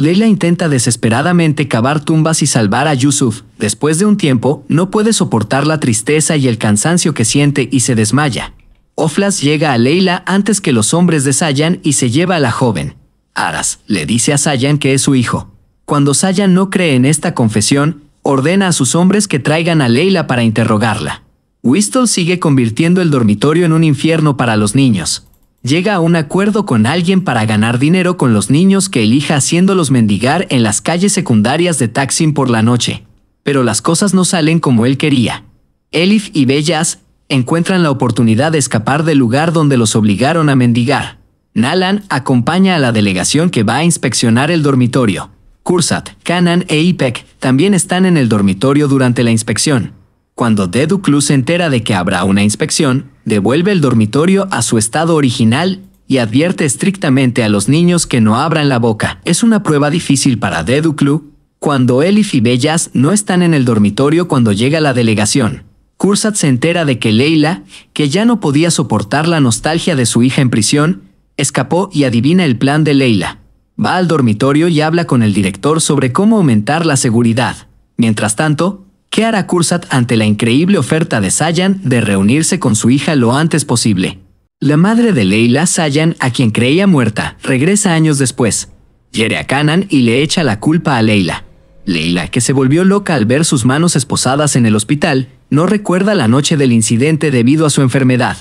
Leila intenta desesperadamente cavar tumbas y salvar a Yusuf. Después de un tiempo, no puede soportar la tristeza y el cansancio que siente y se desmaya. Oflas llega a Leila antes que los hombres de Sayan y se lleva a la joven. Aras le dice a Sayan que es su hijo. Cuando Sayan no cree en esta confesión, ordena a sus hombres que traigan a Leila para interrogarla. Whistle sigue convirtiendo el dormitorio en un infierno para los niños llega a un acuerdo con alguien para ganar dinero con los niños que elija haciéndolos mendigar en las calles secundarias de Taksim por la noche. Pero las cosas no salen como él quería. Elif y Bellas encuentran la oportunidad de escapar del lugar donde los obligaron a mendigar. Nalan acompaña a la delegación que va a inspeccionar el dormitorio. Kursat, Kanan e Ipek también están en el dormitorio durante la inspección. Cuando Deduklu se entera de que habrá una inspección, devuelve el dormitorio a su estado original y advierte estrictamente a los niños que no abran la boca. Es una prueba difícil para Deduclu cuando Elif y Bellas no están en el dormitorio cuando llega la delegación. Cursat se entera de que Leila, que ya no podía soportar la nostalgia de su hija en prisión, escapó y adivina el plan de Leila. Va al dormitorio y habla con el director sobre cómo aumentar la seguridad. Mientras tanto, ¿Qué hará Kursat ante la increíble oferta de Sayan de reunirse con su hija lo antes posible? La madre de Leila, Sayan, a quien creía muerta, regresa años después. Hiere a Kanan y le echa la culpa a Leila. Leila, que se volvió loca al ver sus manos esposadas en el hospital, no recuerda la noche del incidente debido a su enfermedad.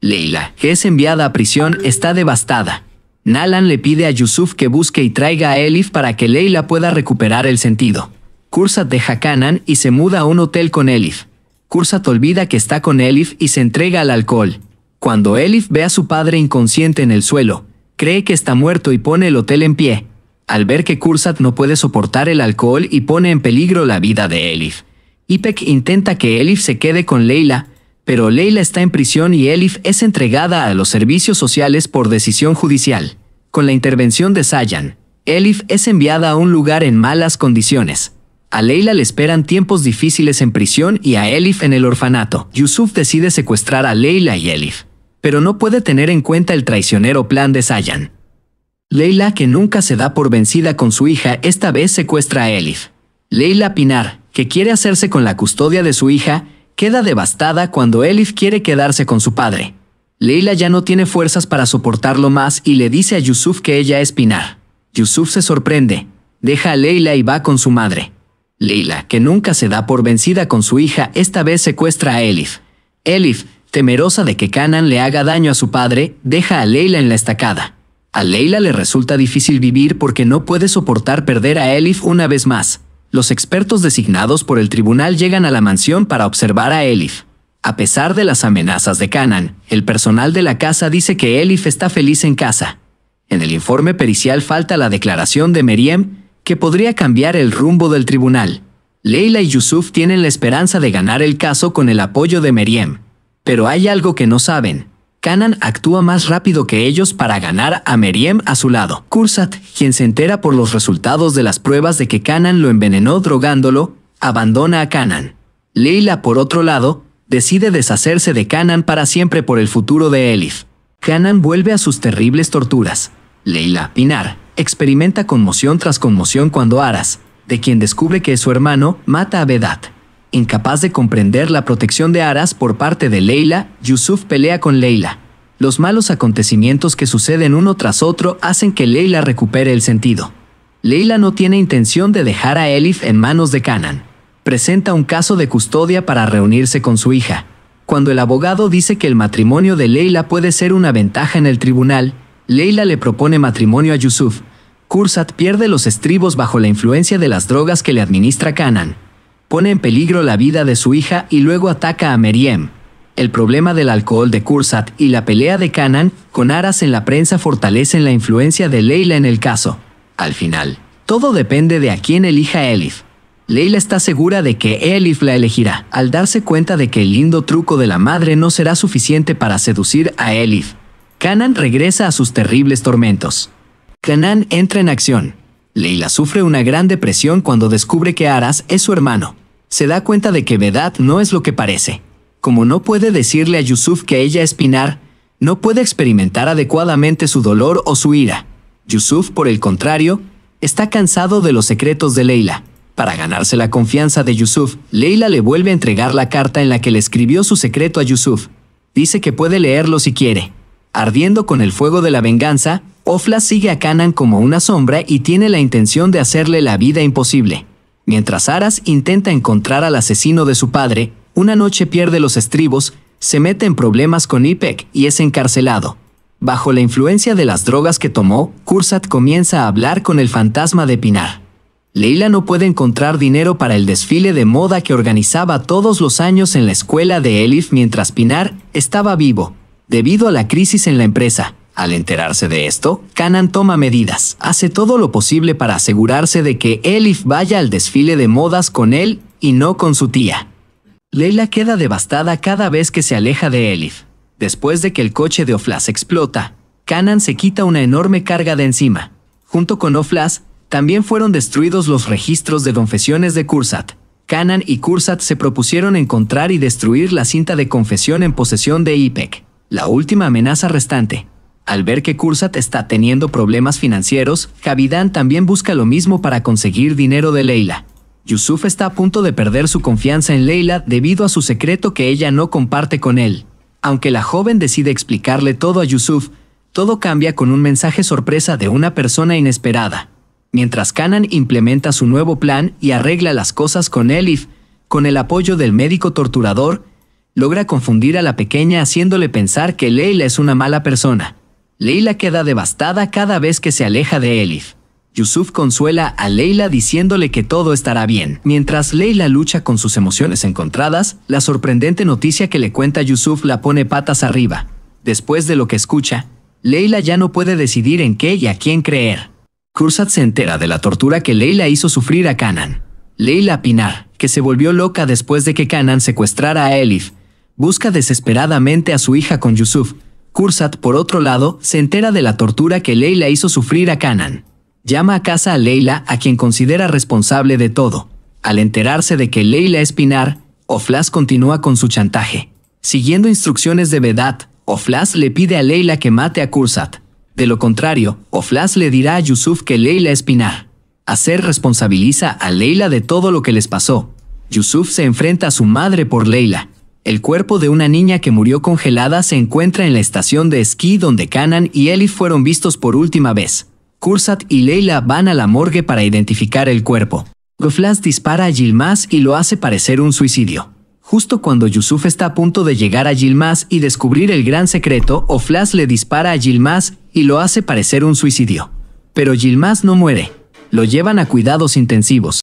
Leila, que es enviada a prisión, está devastada. Nalan le pide a Yusuf que busque y traiga a Elif para que Leila pueda recuperar el sentido. Kursat deja Kanan y se muda a un hotel con Elif. Kursat olvida que está con Elif y se entrega al alcohol. Cuando Elif ve a su padre inconsciente en el suelo, cree que está muerto y pone el hotel en pie. Al ver que Kursat no puede soportar el alcohol y pone en peligro la vida de Elif, Ipek intenta que Elif se quede con Leila, pero Leila está en prisión y Elif es entregada a los servicios sociales por decisión judicial. Con la intervención de Sayan, Elif es enviada a un lugar en malas condiciones. A Leila le esperan tiempos difíciles en prisión y a Elif en el orfanato. Yusuf decide secuestrar a Leila y Elif, pero no puede tener en cuenta el traicionero plan de Sayan. Leila, que nunca se da por vencida con su hija, esta vez secuestra a Elif. Leila Pinar, que quiere hacerse con la custodia de su hija, queda devastada cuando Elif quiere quedarse con su padre. Leila ya no tiene fuerzas para soportarlo más y le dice a Yusuf que ella es Pinar. Yusuf se sorprende, deja a Leila y va con su madre. Leila, que nunca se da por vencida con su hija, esta vez secuestra a Elif. Elif, temerosa de que Canan le haga daño a su padre, deja a Leila en la estacada. A Leila le resulta difícil vivir porque no puede soportar perder a Elif una vez más. Los expertos designados por el tribunal llegan a la mansión para observar a Elif. A pesar de las amenazas de Canan, el personal de la casa dice que Elif está feliz en casa. En el informe pericial falta la declaración de Meriem, que podría cambiar el rumbo del tribunal. Leila y Yusuf tienen la esperanza de ganar el caso con el apoyo de Meriem. Pero hay algo que no saben. Kanan actúa más rápido que ellos para ganar a Meriem a su lado. Kursat, quien se entera por los resultados de las pruebas de que Kanan lo envenenó drogándolo, abandona a Kanan. Leila, por otro lado, decide deshacerse de Kanan para siempre por el futuro de Elif. Kanan vuelve a sus terribles torturas. Leila, Pinar, experimenta conmoción tras conmoción cuando Aras, de quien descubre que es su hermano, mata a Vedat. Incapaz de comprender la protección de Aras por parte de Leila, Yusuf pelea con Leila. Los malos acontecimientos que suceden uno tras otro hacen que Leila recupere el sentido. Leila no tiene intención de dejar a Elif en manos de Canan. Presenta un caso de custodia para reunirse con su hija. Cuando el abogado dice que el matrimonio de Leila puede ser una ventaja en el tribunal, Leila le propone matrimonio a Yusuf. Kursat pierde los estribos bajo la influencia de las drogas que le administra Kanan. Pone en peligro la vida de su hija y luego ataca a Meriem. El problema del alcohol de Kursat y la pelea de Canaan con aras en la prensa fortalecen la influencia de Leila en el caso. Al final, todo depende de a quién elija Elif. Leila está segura de que Elif la elegirá, al darse cuenta de que el lindo truco de la madre no será suficiente para seducir a Elif. Kanan regresa a sus terribles tormentos. Kanan entra en acción. Leila sufre una gran depresión cuando descubre que Aras es su hermano. Se da cuenta de que Vedad no es lo que parece. Como no puede decirle a Yusuf que ella es Pinar, no puede experimentar adecuadamente su dolor o su ira. Yusuf, por el contrario, está cansado de los secretos de Leila. Para ganarse la confianza de Yusuf, Leila le vuelve a entregar la carta en la que le escribió su secreto a Yusuf. Dice que puede leerlo si quiere. Ardiendo con el fuego de la venganza, Ofla sigue a Canan como una sombra y tiene la intención de hacerle la vida imposible. Mientras Aras intenta encontrar al asesino de su padre, una noche pierde los estribos, se mete en problemas con Ipek y es encarcelado. Bajo la influencia de las drogas que tomó, Kursat comienza a hablar con el fantasma de Pinar. Leila no puede encontrar dinero para el desfile de moda que organizaba todos los años en la escuela de Elif mientras Pinar estaba vivo, debido a la crisis en la empresa. Al enterarse de esto, Canan toma medidas, hace todo lo posible para asegurarse de que Elif vaya al desfile de modas con él y no con su tía. Leila queda devastada cada vez que se aleja de Elif. Después de que el coche de Oflas explota, Canan se quita una enorme carga de encima. Junto con Oflas, también fueron destruidos los registros de confesiones de Kursat. Canan y Kursat se propusieron encontrar y destruir la cinta de confesión en posesión de IPEC la última amenaza restante. Al ver que Kursat está teniendo problemas financieros, Javidán también busca lo mismo para conseguir dinero de Leila. Yusuf está a punto de perder su confianza en Leila debido a su secreto que ella no comparte con él. Aunque la joven decide explicarle todo a Yusuf, todo cambia con un mensaje sorpresa de una persona inesperada. Mientras Kanan implementa su nuevo plan y arregla las cosas con Elif, con el apoyo del médico torturador, logra confundir a la pequeña haciéndole pensar que Leila es una mala persona. Leila queda devastada cada vez que se aleja de Elif. Yusuf consuela a Leila diciéndole que todo estará bien. Mientras Leila lucha con sus emociones encontradas, la sorprendente noticia que le cuenta Yusuf la pone patas arriba. Después de lo que escucha, Leila ya no puede decidir en qué y a quién creer. Kursat se entera de la tortura que Leila hizo sufrir a Kanan. Leila Pinar, que se volvió loca después de que Kanan secuestrara a Elif, busca desesperadamente a su hija con Yusuf. Kursat, por otro lado, se entera de la tortura que Leila hizo sufrir a Kanan. Llama a casa a Leila, a quien considera responsable de todo. Al enterarse de que Leila es Pinar, Oflas continúa con su chantaje. Siguiendo instrucciones de Vedat, Oflas le pide a Leila que mate a Kursat. De lo contrario, Oflas le dirá a Yusuf que Leila es Pinar. Hacer responsabiliza a Leila de todo lo que les pasó. Yusuf se enfrenta a su madre por Leila. El cuerpo de una niña que murió congelada se encuentra en la estación de esquí donde Canan y Elif fueron vistos por última vez. Kursat y Leila van a la morgue para identificar el cuerpo. Oflas dispara a Gilmas y lo hace parecer un suicidio. Justo cuando Yusuf está a punto de llegar a Gilmas y descubrir el gran secreto, Oflas le dispara a Gilmas y lo hace parecer un suicidio. Pero Gilmas no muere. Lo llevan a cuidados intensivos.